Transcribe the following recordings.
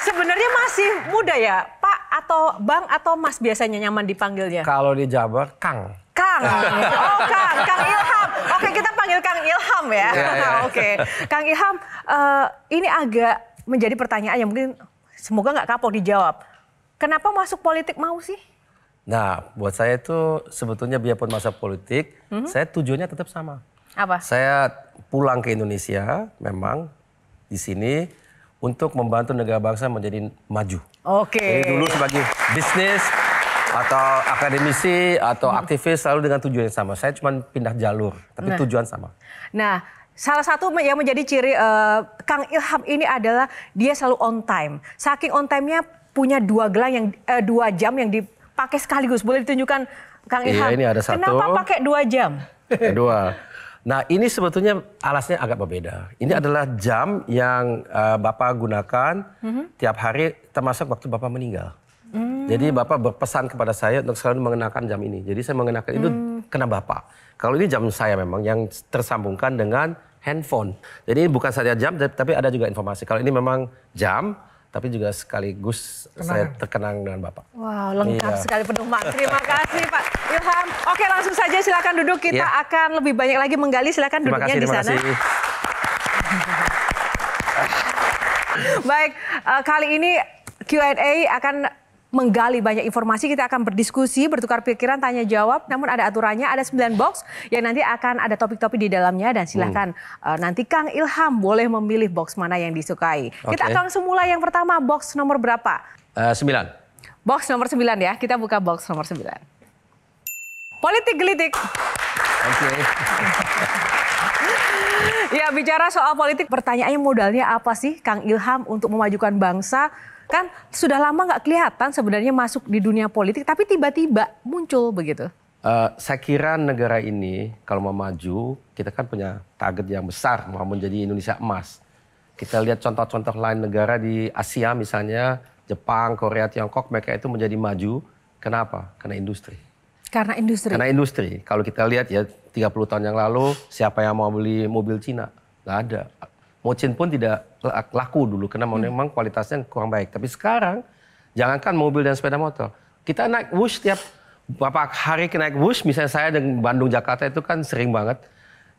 Sebenarnya masih muda ya, Pak atau Bang atau Mas biasanya nyaman dipanggilnya? Kalau di Jabar, Kang. Kang. Oh, Kang. Kang Ilham. Oke, kita panggil Kang Ilham ya. Yeah, iya. yeah. Oke. Kang Ilham, uh, ini agak menjadi pertanyaan yang mungkin semoga nggak kapok dijawab. Kenapa masuk politik mau sih? Nah, buat saya itu sebetulnya biarpun masa politik, mm -hmm. saya tujuannya tetap sama. Apa? Saya pulang ke Indonesia, memang di sini untuk membantu negara bangsa menjadi maju. Oke. Okay. dulu sebagai bisnis atau akademisi atau hmm. aktivis selalu dengan tujuan yang sama. Saya cuma pindah jalur, tapi nah. tujuan sama. Nah, Salah satu yang menjadi ciri uh, Kang Ilham ini adalah dia selalu on time. Saking on time-nya punya dua gelang yang uh, dua jam yang dipakai sekaligus. Boleh ditunjukkan Kang iya, Ilham? Iya, ini ada satu. Kenapa pakai dua jam? Kedua. Nah ini sebetulnya alasnya agak berbeda. Ini hmm. adalah jam yang uh, Bapak gunakan hmm. tiap hari termasuk waktu Bapak meninggal. Hmm. Jadi Bapak berpesan kepada saya untuk selalu mengenakan jam ini. Jadi saya mengenakan hmm. itu kena Bapak. Kalau ini jam saya memang yang tersambungkan dengan handphone. Jadi ini bukan saja jam tapi ada juga informasi. Kalau ini memang jam tapi juga sekaligus Kenangan. saya terkenang dengan Bapak. Wow, lengkap iya. sekali penuh mak. Terima kasih Semuanya silakan duduk. Kita ya. akan lebih banyak lagi menggali. Silakan terima duduknya terima di sana. Kasih. Baik, uh, kali ini Q&A akan menggali banyak informasi. Kita akan berdiskusi, bertukar pikiran, tanya jawab. Namun ada aturannya, ada 9 box yang nanti akan ada topik-topik di dalamnya dan silahkan hmm. uh, nanti Kang Ilham boleh memilih box mana yang disukai. Okay. Kita akan semula yang pertama box nomor berapa? Uh, eh, 9. Box nomor 9 ya. Kita buka box nomor 9. Politik Gelitik. Oke. Okay. ya bicara soal politik, pertanyaannya modalnya apa sih Kang Ilham untuk memajukan bangsa? Kan sudah lama nggak kelihatan sebenarnya masuk di dunia politik, tapi tiba-tiba muncul begitu. Uh, saya kira negara ini kalau mau maju, kita kan punya target yang besar mau menjadi Indonesia emas. Kita lihat contoh-contoh lain negara di Asia misalnya, Jepang, Korea, Tiongkok, mereka itu menjadi maju. Kenapa? Karena industri. Karena industri. Karena industri. Kalau kita lihat ya 30 tahun yang lalu siapa yang mau beli mobil Cina? Nggak ada. Mocin pun tidak laku dulu karena hmm. memang kualitasnya kurang baik. Tapi sekarang jangankan mobil dan sepeda motor. Kita naik Wush tiap berapa hari kita naik Wush misalnya saya dengan Bandung Jakarta itu kan sering banget.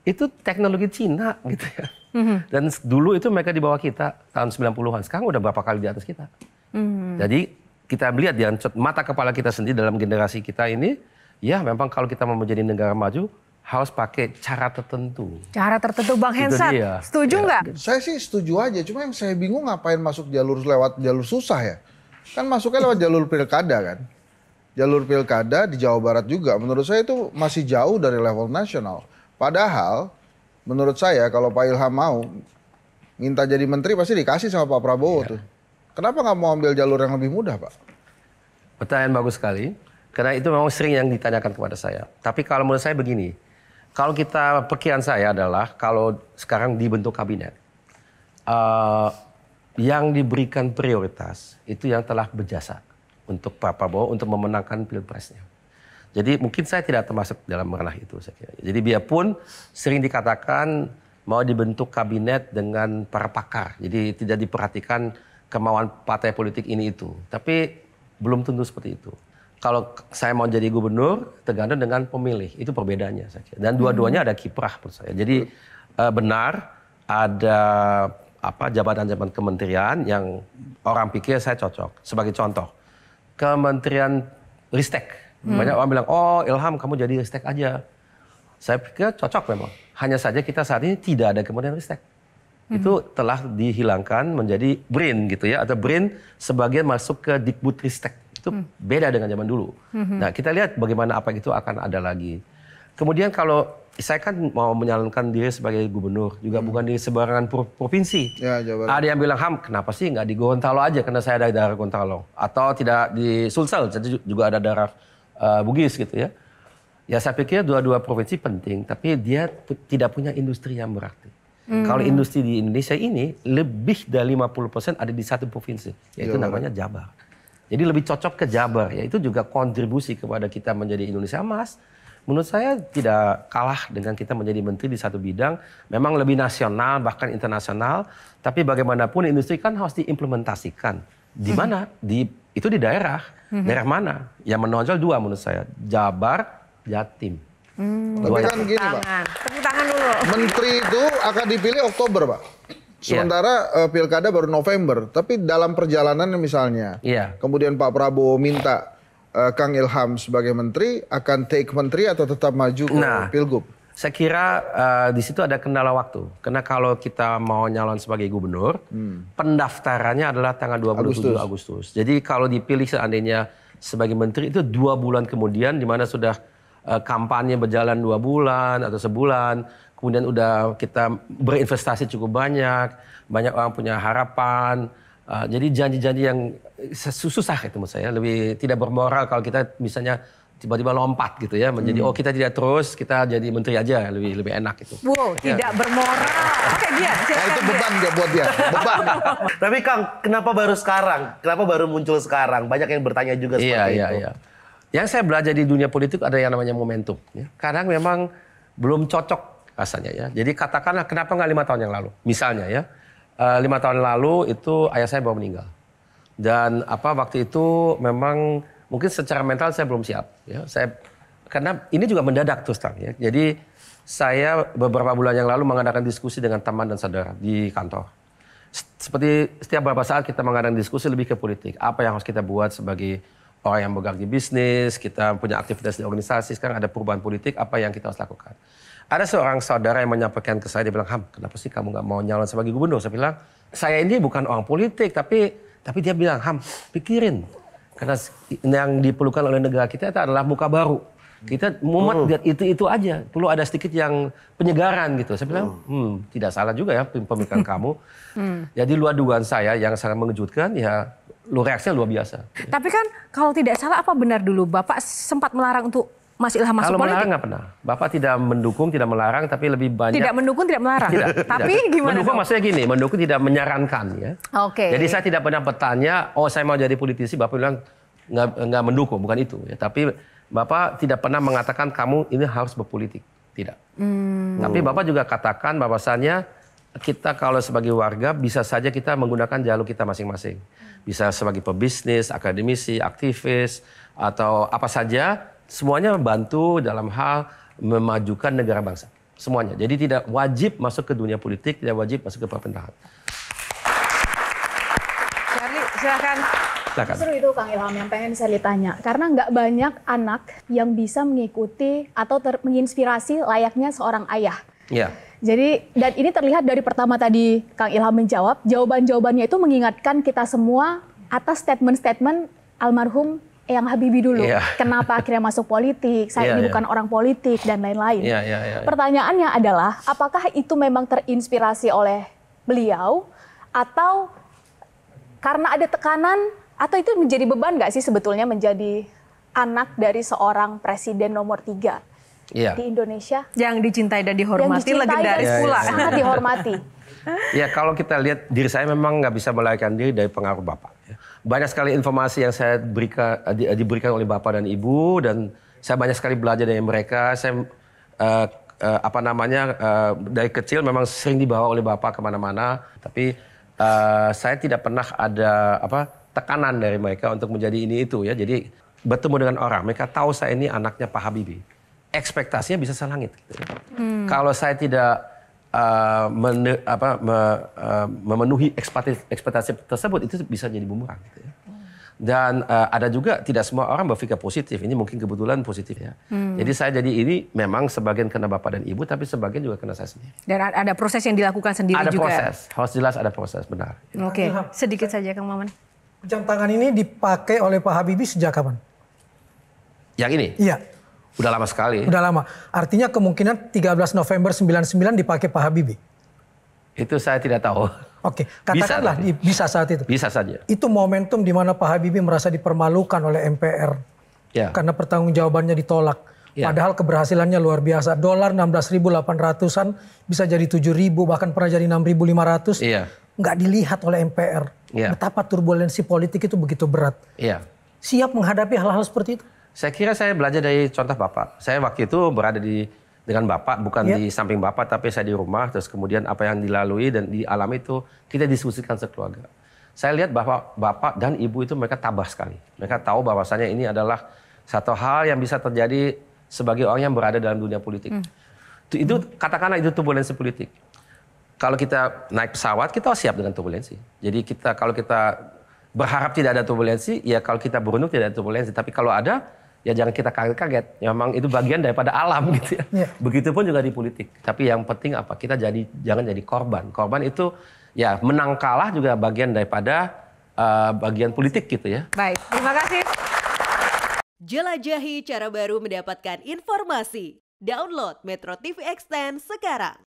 Itu teknologi Cina gitu ya. Hmm. Dan dulu itu mereka di bawah kita tahun 90-an. Sekarang udah berapa kali di atas kita. Hmm. Jadi kita melihat di mata kepala kita sendiri dalam generasi kita ini ya memang kalau kita mau menjadi negara maju harus pakai cara tertentu. Cara tertentu Bang Hensat, setuju ya. nggak? Ya. Saya sih setuju aja, cuma yang saya bingung ngapain masuk jalur lewat jalur susah ya. Kan masuknya lewat jalur pilkada kan. Jalur pilkada di Jawa Barat juga menurut saya itu masih jauh dari level nasional. Padahal menurut saya kalau Pak Ilham mau minta jadi menteri pasti dikasih sama Pak Prabowo ya. tuh. Kenapa nggak mau ambil jalur yang lebih mudah Pak? Pertanyaan bagus sekali. Karena itu memang sering yang ditanyakan kepada saya. Tapi kalau menurut saya begini, kalau kita perkiraan saya adalah kalau sekarang dibentuk kabinet, uh, yang diberikan prioritas itu yang telah berjasa untuk Pak Prabowo untuk memenangkan pilpresnya. Jadi mungkin saya tidak termasuk dalam ranah itu saya kira. Jadi biarpun sering dikatakan mau dibentuk kabinet dengan para pakar, jadi tidak diperhatikan kemauan partai politik ini itu. Tapi belum tentu seperti itu kalau saya mau jadi gubernur tergantung dengan pemilih itu perbedaannya saja dan dua-duanya hmm. ada kiprah menurut saya jadi eh, benar ada apa jabatan-jabatan kementerian yang orang pikir saya cocok sebagai contoh kementerian ristek hmm. banyak orang bilang oh Ilham kamu jadi ristek aja saya pikir cocok memang hanya saja kita saat ini tidak ada kementerian ristek hmm. itu telah dihilangkan menjadi BRIN gitu ya atau BRIN sebagian masuk ke Dikbud Ristek itu hmm. beda dengan zaman dulu. Hmm. Nah kita lihat bagaimana apa itu akan ada lagi. Kemudian kalau saya kan mau menyalurkan diri sebagai gubernur juga hmm. bukan di sebarangan provinsi. Ya, Ada yang bilang ham, kenapa sih nggak di Gorontalo aja karena saya ada daerah Gorontalo atau tidak di Sulsel, jadi juga ada daerah uh, Bugis gitu ya. Ya saya pikir dua-dua provinsi penting, tapi dia tidak punya industri yang berarti. Hmm. Kalau industri di Indonesia ini lebih dari 50% ada di satu provinsi, yaitu Jawa. namanya Jabar. Jadi lebih cocok ke Jabar ya. Itu juga kontribusi kepada kita menjadi Indonesia emas. Menurut saya tidak kalah dengan kita menjadi menteri di satu bidang. Memang lebih nasional bahkan internasional. Tapi bagaimanapun industri kan harus diimplementasikan. Di mana? Di itu di daerah. Daerah mana? Yang menonjol dua menurut saya. Jabar, Jatim. Hmm. Tapi kan Pak. Tepuk tangan dulu. Menteri itu akan dipilih Oktober Pak. Iya. Sementara yeah. uh, pilkada baru November, tapi dalam perjalanan misalnya, yeah. kemudian Pak Prabowo minta uh, Kang Ilham sebagai menteri akan take menteri atau tetap maju ke nah, pilgub? Saya kira uh, di situ ada kendala waktu, karena kalau kita mau nyalon sebagai gubernur, hmm. pendaftarannya adalah tanggal 27 Agustus. Agustus. Jadi kalau dipilih seandainya sebagai menteri itu dua bulan kemudian, di mana sudah uh, kampanye berjalan dua bulan atau sebulan, kemudian udah kita berinvestasi cukup banyak, banyak orang punya harapan. Uh, jadi janji-janji yang susah itu menurut saya, lebih tidak bermoral kalau kita misalnya tiba-tiba lompat gitu ya menjadi hmm. oh kita tidak terus kita jadi menteri aja lebih lebih enak itu. Wow, ya. tidak bermoral. Oke dia, nah, itu beban dia buat dia, beban. Tapi Kang, kenapa baru sekarang? Kenapa baru muncul sekarang? Banyak yang bertanya juga iya, seperti iya, itu. Iya, iya. Yang saya belajar di dunia politik ada yang namanya momentum. Ya. Kadang memang belum cocok rasanya ya. Jadi katakanlah kenapa nggak lima tahun yang lalu, misalnya ya. Eh, lima tahun lalu itu ayah saya baru meninggal. Dan apa waktu itu memang mungkin secara mental saya belum siap. Ya. Saya karena ini juga mendadak terus terang ya. Jadi saya beberapa bulan yang lalu mengadakan diskusi dengan teman dan saudara di kantor. Seperti setiap beberapa saat kita mengadakan diskusi lebih ke politik. Apa yang harus kita buat sebagai orang yang bergerak di bisnis, kita punya aktivitas di organisasi, sekarang ada perubahan politik, apa yang kita harus lakukan. Ada seorang saudara yang menyampaikan ke saya, dia bilang, Ham, kenapa sih kamu nggak mau nyalon sebagai gubernur? Saya bilang, saya ini bukan orang politik, tapi tapi dia bilang, Ham, pikirin. Karena yang diperlukan oleh negara kita itu adalah muka baru. Kita mumet hmm. lihat itu-itu aja. Perlu ada sedikit yang penyegaran gitu. Saya bilang, hmm, hmm tidak salah juga ya pemikiran kamu. Hmm. Jadi luar dugaan saya yang sangat mengejutkan ya lu reaksinya luar biasa. Tapi kan kalau tidak salah apa benar dulu Bapak sempat melarang untuk Mas Ilham masuk politik? Kalau melarang nggak pernah. Bapak tidak mendukung, tidak melarang, tapi lebih banyak. Tidak mendukung, tidak melarang. tidak, tapi tidak. gimana? Mendukung dong? maksudnya gini, mendukung tidak menyarankan ya. Oke. Okay. Jadi saya tidak pernah bertanya, oh saya mau jadi politisi, Bapak bilang nggak nggak mendukung, bukan itu. Ya. Tapi Bapak tidak pernah mengatakan kamu ini harus berpolitik, tidak. Hmm. Tapi Bapak juga katakan bahwasannya kita kalau sebagai warga bisa saja kita menggunakan jalur kita masing-masing. Bisa sebagai pebisnis, akademisi, aktivis, atau apa saja semuanya membantu dalam hal memajukan negara bangsa. Semuanya. Jadi tidak wajib masuk ke dunia politik, tidak wajib masuk ke pemerintahan. Charlie, silakan. Silakan. Justru itu Kang Ilham yang pengen saya ditanya. Karena nggak banyak anak yang bisa mengikuti atau ter- menginspirasi layaknya seorang ayah. Iya. Jadi dan ini terlihat dari pertama tadi Kang Ilham menjawab, jawaban-jawabannya itu mengingatkan kita semua atas statement-statement almarhum Eh, yang Habibi dulu. Yeah. Kenapa akhirnya masuk politik? Saya yeah, ini yeah. bukan orang politik dan lain-lain. Yeah, yeah, yeah, yeah. Pertanyaannya adalah apakah itu memang terinspirasi oleh beliau atau karena ada tekanan atau itu menjadi beban nggak sih sebetulnya menjadi anak dari seorang presiden nomor tiga? ya. di Indonesia yang dicintai dan dihormati yang ya, pula ya, pula sangat dihormati. ya kalau kita lihat diri saya memang nggak bisa melarikan diri dari pengaruh bapak. Ya. Banyak sekali informasi yang saya berikan di, diberikan oleh bapak dan ibu dan saya banyak sekali belajar dari mereka. Saya uh, uh, apa namanya uh, dari kecil memang sering dibawa oleh bapak kemana-mana, tapi uh, saya tidak pernah ada apa tekanan dari mereka untuk menjadi ini itu ya. Jadi bertemu dengan orang, mereka tahu saya ini anaknya Pak Habibie ekspektasinya bisa selangit. Gitu. Hmm. Kalau saya tidak uh, men, apa, me, uh, memenuhi ekspektasi, ekspektasi tersebut, itu bisa jadi bumerang. Gitu ya. hmm. Dan uh, ada juga tidak semua orang berpikir positif. Ini mungkin kebetulan positif ya. Hmm. Jadi saya jadi ini memang sebagian kena bapak dan ibu, tapi sebagian juga kena saya sendiri. Dan ada proses yang dilakukan sendiri ada juga. Ada proses, harus jelas ada proses, benar. Oke, okay. Iya. sedikit saja Kang Maman. Jam tangan ini dipakai oleh Pak Habibie sejak kapan? Yang ini? Iya. Udah lama sekali. Udah lama. Artinya kemungkinan 13 November 99 dipakai Pak Habibie. Itu saya tidak tahu. Oke, katakanlah bisa, bisa saat itu. Bisa saja. Itu momentum di mana Pak Habibie merasa dipermalukan oleh MPR. Ya. Karena pertanggungjawabannya ditolak. Ya. Padahal keberhasilannya luar biasa. Dolar 16.800-an bisa jadi 7.000 bahkan pernah jadi 6.500. Iya. Enggak dilihat oleh MPR. Ya. Betapa turbulensi politik itu begitu berat. Iya. Siap menghadapi hal-hal seperti itu? Saya kira saya belajar dari contoh Bapak. Saya waktu itu berada di dengan Bapak, bukan yeah. di samping Bapak, tapi saya di rumah. Terus kemudian apa yang dilalui dan dialami itu kita diskusikan sekeluarga. Saya lihat bahwa Bapak dan Ibu itu mereka tabah sekali. Mereka tahu bahwasanya ini adalah satu hal yang bisa terjadi sebagai orang yang berada dalam dunia politik. Mm. Itu, katakanlah itu turbulensi politik. Kalau kita naik pesawat, kita siap dengan turbulensi. Jadi kita kalau kita berharap tidak ada turbulensi, ya kalau kita beruntung tidak ada turbulensi. Tapi kalau ada, ya jangan kita kaget-kaget. Ya, memang itu bagian daripada alam gitu ya. Yeah. Begitupun juga di politik. Tapi yang penting apa? Kita jadi jangan jadi korban. Korban itu ya menang kalah juga bagian daripada uh, bagian politik gitu ya. Baik, terima kasih. Jelajahi cara baru mendapatkan informasi. Download Metro TV Extend sekarang.